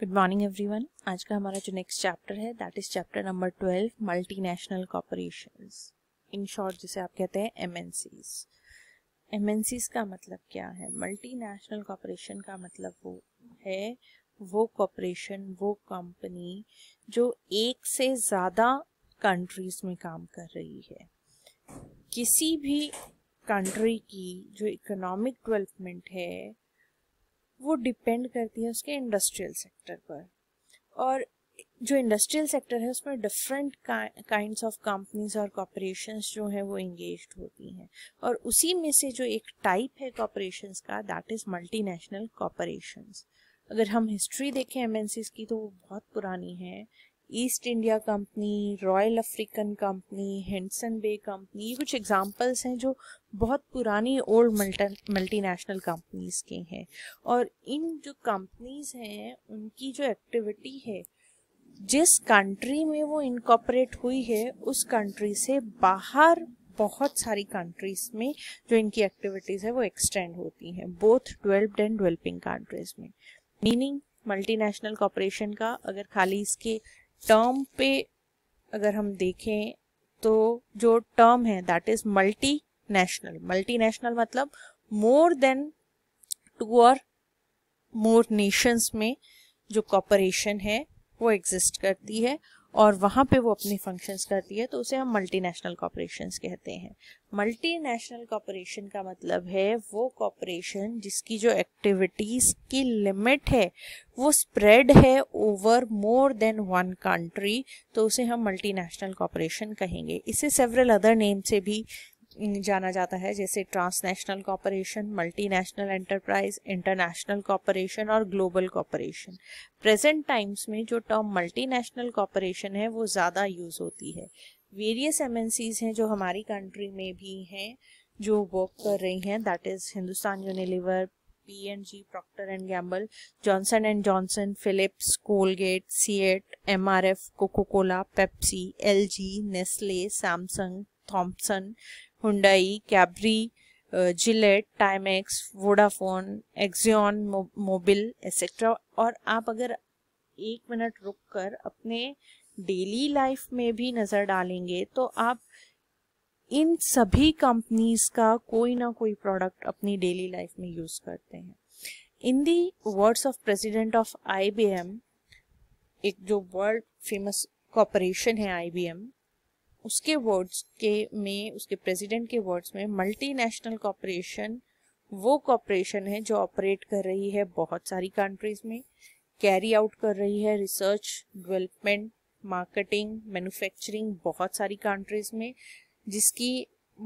Good morning everyone आज का हमारा जो नेक्स्ट चैप्टर है that is chapter number twelve multinational corporation in short जिसे आप कहते हैं एन सीज का मतलब क्या है नेशनल कॉपोरेशन का मतलब वो है वो कॉपोरेशन वो कंपनी जो एक से ज़्यादा कंट्रीज में काम कर रही है किसी भी कंट्री की जो इकोनॉमिक डेवलपमेंट है वो डिपेंड करती है उसके इंडस्ट्रियल सेक्टर पर और जो इंडस्ट्रियल सेक्टर है उसमें डिफरेंट काइंड्स ऑफ कंपनीज और कॉपरेशंस जो हैं वो इंगेज होती हैं और उसी में से जो एक टाइप है कॉपरेशंस का दैट इज़ मल्टीनेशनल नेशनल अगर हम हिस्ट्री देखें एम की तो वो बहुत पुरानी है East India Company Royal African Company Hudson Bay Company ये कुछ एग्जांपल्स हैं जो बहुत पुरानी ओल्ड मल्टी नेशनल कंपनीज के हैं और इन जो कंपनीज हैं उनकी जो एक्टिविटी है जिस कंट्री में वो इनकॉपरेट हुई है उस कंट्री से बाहर बहुत सारी कंट्रीज में जो इनकी एक्टिविटीज़ है वो एक्सटेंड होती हैं both developed and developing countries में मीनिंग मल्टीनेशनल कॉपरेशन का अगर खाली इसके टर्म पे अगर हम देखें तो जो टर्म है that is multinational multinational मतलब मोर देन टू और मोर नेशंस में जो कॉपरेशन है वो एग्जिस्ट करती है और वहाँ पे वो अपनी फंक्शंस करती है तो उसे हम मल्टीनेशनल कॉरपोरेशंस कहते हैं मल्टीनेशनल कॉरपोरेशन का मतलब है वो कॉपरेशन जिसकी जो एक्टिविटीज़ की लिमिट है वो स्प्रेड है over more than one country तो उसे हम मल्टीनेशनल कॉरपोरेशन कहेंगे इसे सेवरल अदर नेम से भी जाना जाता है जैसे transnational corporation multinational enterprise international corporation और ग्लोबल कॉपरेशन प्रेजेंट टाइम्स में जो टर्म मल्टीनेशनल कॉपरेशन है वो ज़्यादा यूज़ होती है वेरियस एम हैं जो हमारी कंट्री में भी हैं जो वर्क कर रही हैं that is Hindustan Unilever P N G Procter and Gamble Johnson and Johnson Philips Colgate CEAT M R F Coca Cola Pepsi L G Nestle Samsung Thompson Hyundai Cadbury Gillette Timex Vodafone Exxon Mobil etcetera और आप अगर एक minute रुक कर अपने daily life में भी नज़र डालेंगे तो आप इन सभी कंपनीज का कोई ना कोई प्रोडक्ट अपनी डेली लाइफ में यूज़ करते हैं in the words of president of IBM एक जो वर्ल्ड फेमस कॉरपोरेशन है आईबीएम उसके वर्ड्स के में उसके प्रेसिडेंट के वर्ड्स में मल्टीनेशनल कॉपरेशन वो कॉपरेशन है जो ऑपरेट कर रही है बहुत सारी कंट्रीज में कैरी आउट कर रही है रिसर्च डेवलपमेंट मार्केटिंग मैन्युफैक्चरिंग बहुत सारी कंट्रीज में जिसकी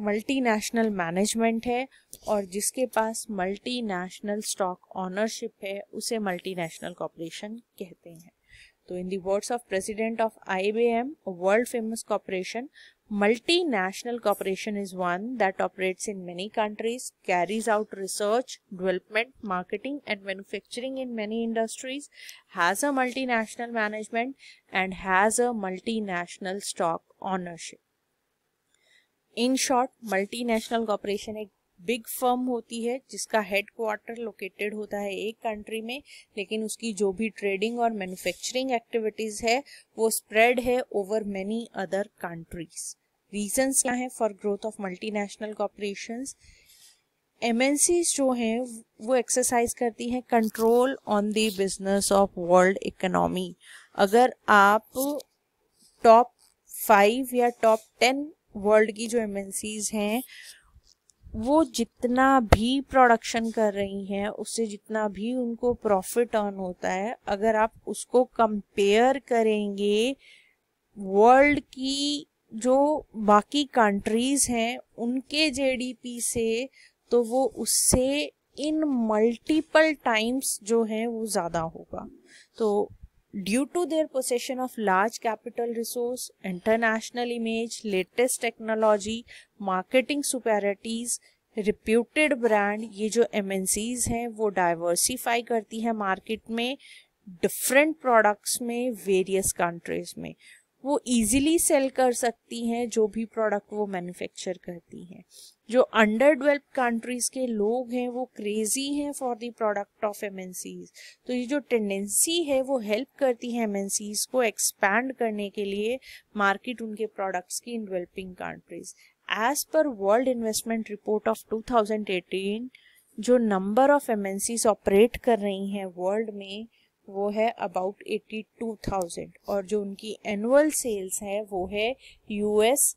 मल्टीनेशनल मैनेजमेंट है और जिसके पास मल्टीनेशनल स्टॉक ऑनरशिप है उसे मल्टीनेशनल कॉपरेशन कहते हैं So, in the words of President of IBM, a world-famous corporation multinational corporation is one that operates in many countries carries out research development marketing and manufacturing in many industries has a multinational management and has a multinational stock ownership In short, multinational corporation. Big firm होती है जिसका head quarter located होता है एक country में लेकिन उसकी जो भी ट्रेडिंग और मैन्युफैक्चरिंग एक्टिविटीज़ है वो स्प्रेड है over many other countries reasons क्या हैं for growth of multinational corporations MNCs जो हैं वो एक्सरसाइज करती हैं control on the business of world economy अगर आप टॉप फाइव या टॉप टेन वर्ल्ड की जो एमएनसीज हैं वो जितना भी प्रोडक्शन कर रही हैं उससे जितना भी उनको प्रॉफिट अर्न होता है अगर आप उसको कंपेयर करेंगे वर्ल्ड की जो बाकी कंट्रीज हैं उनके जेडीपी से तो वो उससे इन मल्टीपल टाइम्स जो है वो ज़्यादा होगा तो due to their possession of large capital resource international image latest technology marketing superiorities reputed brand ये जो एम हैं वो डाइवर्सिफाई करती है मार्केट में डिफरेंट प्रोडक्ट्स में वेरियस कंट्रीज में वो इजीली सेल कर सकती हैं जो भी प्रोडक्ट वो मैन्युफैक्चर करती हैं जो अंडर डेवलप्ड कंट्रीज के लोग हैं वो क्रेजी हैं for the product of MNCs तो ये जो टेंडेंसी है वो हेल्प करती है एमएनसीज को एक्सपैंड करने के लिए मार्केट उनके प्रोडक्ट्स की in developing countries as per world investment report of 2018 जो नंबर ऑफ एमएनसीज ऑपरेट कर रही हैं वर्ल्ड में वो है अबाउट 82,000 और जो उनकी एनुअल सेल्स है वो है यूएस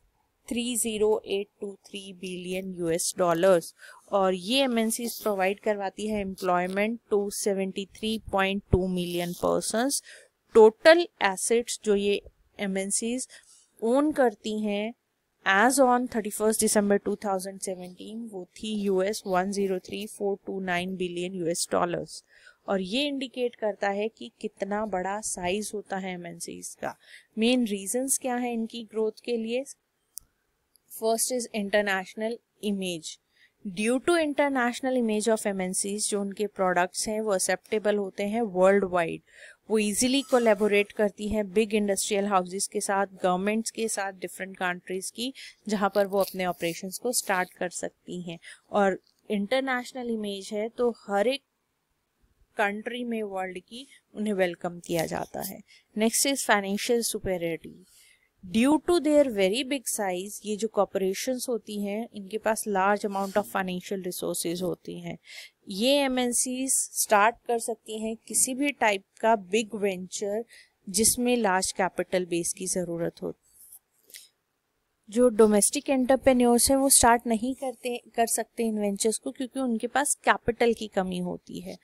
30823 बिलियन यूएस डॉलर्स और ये एमएनसी प्रोवाइड करवाती है employment to 73.2 million persons total assets जो ये एमएनसी ओन करती हैं एज ऑन 31 दिसंबर 2017 वो थी यूएस 103429 बिलियन यूएस डॉलर्स और ये इंडिकेट करता है कि कितना बड़ा साइज होता है एमएनसीज का मेन रीजंस क्या है इनकी ग्रोथ के लिए first is international image due to international image of MNCs जो उनके प्रोडक्ट्स हैं वो एक्सेप्टेबल होते हैं वर्ल्ड वाइड वो इजीली कोलेबोरेट करती है बिग इंडस्ट्रियल हाउसेस के साथ गवर्नमेंट्स के साथ डिफरेंट कंट्रीज की जहाँ पर वो अपने ऑपरेशंस को स्टार्ट कर सकती हैं और इंटरनेशनल इमेज है तो हर एक कंट्री में वर्ल्ड की उन्हें वेलकम किया जाता है next is financial superiority due to their very big size ये जो कॉपोरेशन होती हैं इनके पास large amount of financial resources होती हैं ये एम एन स्टार्ट कर सकती हैं किसी भी टाइप का बिग वेंचर जिसमें लार्ज कैपिटल बेस की ज़रूरत होती जो डोमेस्टिक एंटरप्रेन्योर्स हैं वो स्टार्ट नहीं करते कर सकते इन वेंचर्स को क्योंकि उनके पास कैपिटल की कमी होती है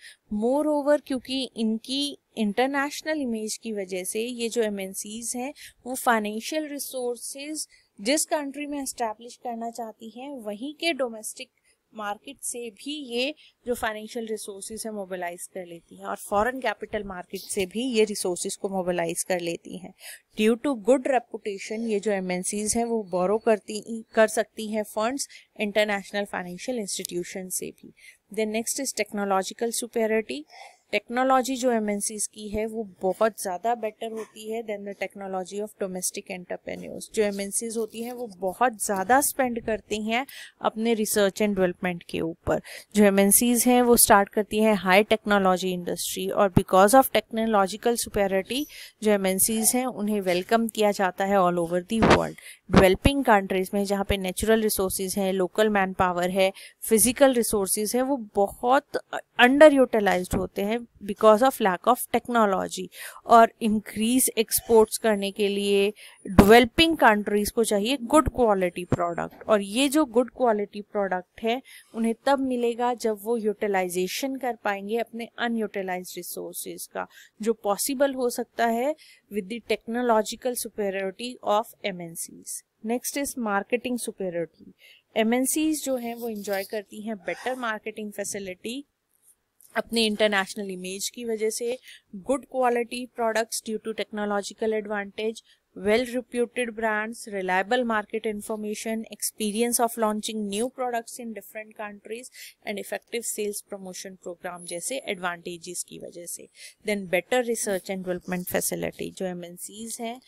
मोर ओवर क्योंकि इनकी इंटरनेशनल इमेज की वजह से ये जो एम हैं वो फाइनेंशियल रिसोर्सेज जिस कंट्री में इस्टेब्लिश करना चाहती हैं वहीं के डोमेस्टिक मार्केट से भी ये जो फाइनेंशियल रिसोर्सेज है मोबिलाइज कर लेती हैं और फॉरेन कैपिटल मार्केट से भी ये रिसोर्सेज को मोबिलाइज कर लेती हैं ड्यू टू गुड रेपुटेशन ये जो एम हैं वो बोरो करती कर सकती हैं फंड्स इंटरनेशनल फाइनेंशियल इंस्टीट्यूशन से भी then next is technological superiority technology जो एम की है वो बहुत ज़्यादा बेटर होती है than the technology of domestic entrepreneurs जो एम होती हैं वो बहुत ज़्यादा स्पेंड करती हैं अपने रिसर्च एंड डेवलपमेंट के ऊपर जो एम हैं वो स्टार्ट करती हैं हाई टेक्नोलॉजी इंडस्ट्री और बिकॉज ऑफ टेक्नोलॉजिकल सुपेरिटी जो एम हैं उन्हें वेलकम किया जाता है all over the world developing countries में जहाँ पे नेचुरल रिसोर्सेज हैं लोकल मैन पावर है फिजिकल रिसोर्सेज है वो बहुत अंडर यूटिलाइज होते हैं because of lack of technology और इंक्रीज एक्सपोर्ट्स करने के लिए डेवलपिंग कंट्रीज़ को चाहिए गुड क्वालिटी प्रोडक्ट और ये जो गुड क्वालिटी प्रोडक्ट है उन्हें तब मिलेगा जब वो यूटिलाइजेशन कर पाएंगे अपने अनयूटिलाइज रिसोर्सेज का जो पॉसिबल हो सकता है with the technological superiority of MNCs next is marketing superiority MNCs जो हैं वो इंजॉय करती हैं बेटर मार्केटिंग फैसिलिटी अपने इंटरनेशनल इमेज की वजह से good quality products due to technological advantage well reputed brands reliable market information experience of launching new products in different countries and effective sales promotion program जैसे advantages की वजह से then better research and development facility जो M हैं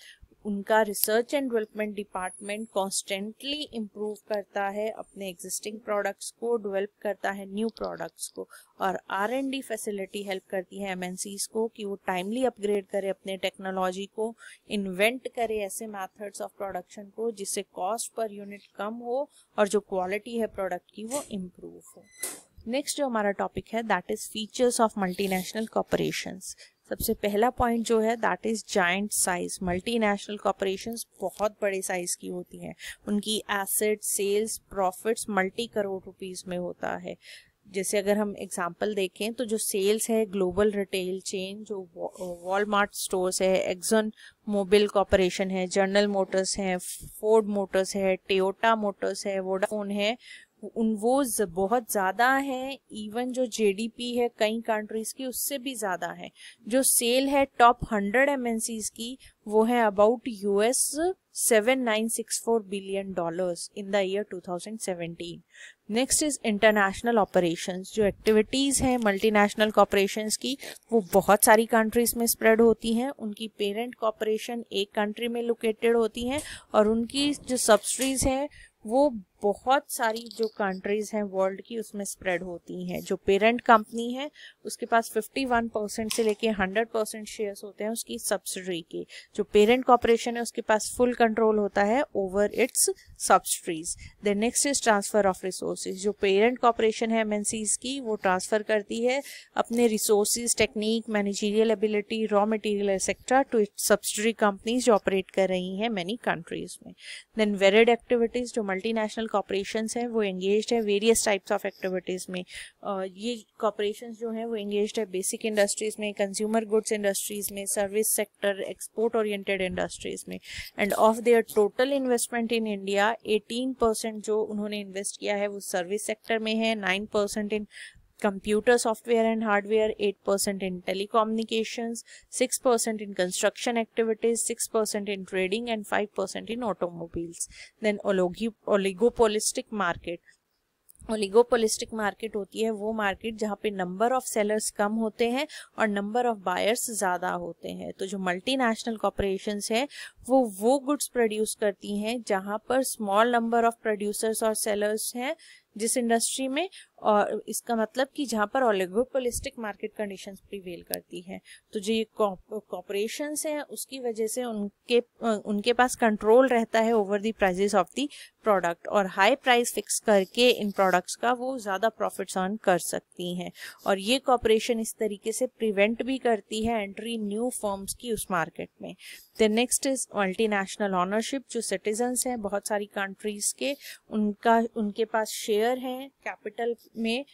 उनका research and development department constantly improve करता है अपने एग्जिस्टिंग प्रोडक्ट्स को डेवलप करता है न्यू प्रोडक्ट्स को और R and D facility help करती है एम को कि वो टाइमली अपग्रेड करे अपने टेक्नोलॉजी को इन्वेंट करे ऐसे मैथड्स ऑफ प्रोडक्शन को जिससे कॉस्ट पर यूनिट कम हो और जो क्वालिटी है प्रोडक्ट की वो इम्प्रूव हो नेक्स्ट जो हमारा टॉपिक है that is features of multinational corporations सबसे पहला पॉइंट जो है that is giant size multinational corporation बहुत बड़े साइज की होती हैं उनकी asset sales profits multi crore rupees में होता है जैसे अगर हम एग्जांपल देखें तो जो सेल्स है ग्लोबल रिटेल चेन जो वॉलमार्ट स्टोर्स है एक्सन मोबिल कॉपोरेशन है जनरल मोटर्स है फोर्ड मोटर्स है टोयोटा मोटर्स है वोडाफोन है उन वो बहुत ज़्यादा हैं इवन जो जेडीपी है कई कंट्रीज़ की उससे भी ज़्यादा है जो सेल है टॉप हंड्रेड एम की वो है about US four billion dollars in the year seventeen next is international operation जो एक्टिविटीज़ हैं मल्टीनेशनल कॉपरेशन की वो बहुत सारी कंट्रीज में स्प्रेड होती हैं उनकी पेरेंट कॉपरेशन एक कंट्री में लोकेटेड होती हैं और उनकी जो सब्सिडीज हैं वो बहुत सारी जो कंट्रीज हैं वर्ल्ड की उसमें स्प्रेड होती हैं जो पेरेंट कंपनी है उसके पास 51 परसेंट से लेके 100 परसेंट शेयर होते हैं उसकी सब्सिडरी के जो पेरेंट कॉपरेशन है उसके पास फुल कंट्रोल होता है over its subsidiaries then next is transfer of resources जो पेरेंट कॉपरेशन है एम की वो ट्रांसफर करती है अपने resources technique managerial ability raw material etcetera to its subsidiary companies जो ऑपरेट कर रही हैं मैनी कंट्रीज में देन वेरिड एक्टिविटीज जो मल्टीनेशनल कॉपरेशंस हैं वो एंगेज है वेरियस टाइप्स ऑफ एक्टिविटीज़ में ये कॉपरेशन जो हैं वो एंगेज है बेसिक इंडस्ट्रीज़ में कंज्यूमर गुड्स इंडस्ट्रीज़ में service sector export oriented industries में and of their total investment in India eighteen percent जो उन्होंने इन्वेस्ट किया है वो सर्विस सेक्टर में है nine percent in computer software and hardware, 8% in telecommunications, 6% in construction activities, 6% in trading and 5% in automobiles. Then oligopolistic market. Oligopolistic market होती है वो मार्केट जहाँ पे नंबर ऑफ सेलर्स कम होते हैं और नंबर ऑफ बायर्स ज़्यादा होते हैं तो जो मल्टीनेशनल कॉरपोरेशंस है वो वो गुड्स प्रोड्यूस करती हैं जहाँ पर स्मॉल नंबर ऑफ प्रोड्यूसर्स और सेलर्स हैं जिस इंडस्ट्री में और इसका मतलब कि जहाँ पर ओलिगोपोलिस्टिक मार्केट कंडीशन प्रिवेल करती हैं तो जो ये कॉपरेशंस हैं उसकी वजह से उनके उनके पास कंट्रोल रहता है over the prices of the product और हाई प्राइस फिक्स करके इन प्रोडक्ट्स का वो ज़्यादा प्रॉफिट्स अर्न कर सकती हैं और ये कॉपरेशन इस तरीके से प्रिवेंट भी करती है एंट्री न्यू फॉर्म्स की उस मार्केट में the next is multinational ownership जो सिटीजन्स हैं बहुत सारी कंट्रीज़ के उनका उनके पास शेयर हैं कैपिटल में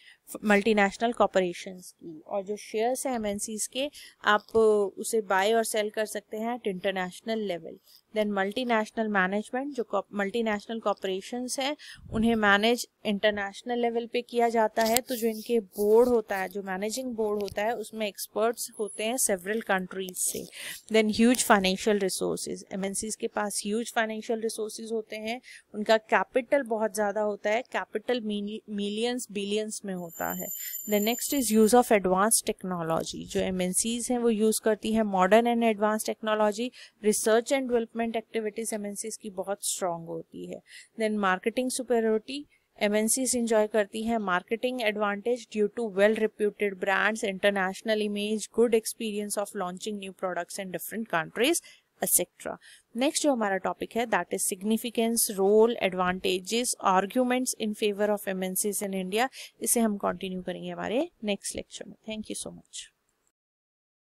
मल्टीनेशनल कॉपोरेशंस की और जो शेयर्स हैं एमएनसीज के आप uh, उसे बाय और सेल कर सकते हैं at international level then multinational management जो मल्टीनेशनल कॉपोरेशंस हैं उन्हें मैनेज इंटरनेशनल लेवल पे किया जाता है तो जो इनके बोर्ड होता है जो मैनेजिंग बोर्ड होता है उसमें एक्सपर्ट्स होते हैं सेवरल कंट्रीज से then huge financial resources M के पास ह्यूज फाइनेंशियल रिसोर्सेज होते हैं उनका कैपिटल बहुत ज़्यादा होता है कैपिटल मिलियंस बिलियंस में होता है सकता है the next is use of advance technology जो एम हैं वो यूज़ करती हैं modern and advance technology research and development activities M की बहुत स्ट्रांग होती है then marketing superiority M enjoy करती हैं marketing advantage due to well reputed brands international image good experience of launching new products in different countries etcetera next जो हमारा topic है that is significance role advantages arguments in favour of MNCs in India इसे हम continue करेंगे हमारे next lecture में thank you so much